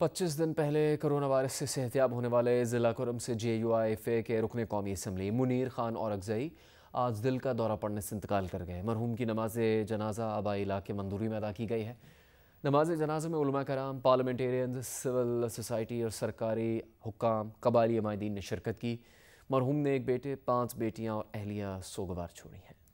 पच्चीस दिन पहले कोरोना वायरस से सेहतियाब होने वाले ज़िला कुरम से जे यू आई एफ ए के रुकन कौमी इसम्बली मुनीर खान और अगजई आज दिल का दौरा पड़ने से इंतकाल कर गए मरहूम की नमाज जनाजा आबाई इलाके मंदूरी में अदा की गई है नमाज जनाजे में उलमा कराम पार्लियामेंटेरियन सिविल सोसाइटी और सरकारी हुकाम कबाली माहदीन ने शिरकत की मरहूम ने एक बेटे पाँच बेटियाँ और अहलियाँ सोगवार छोड़ी हैं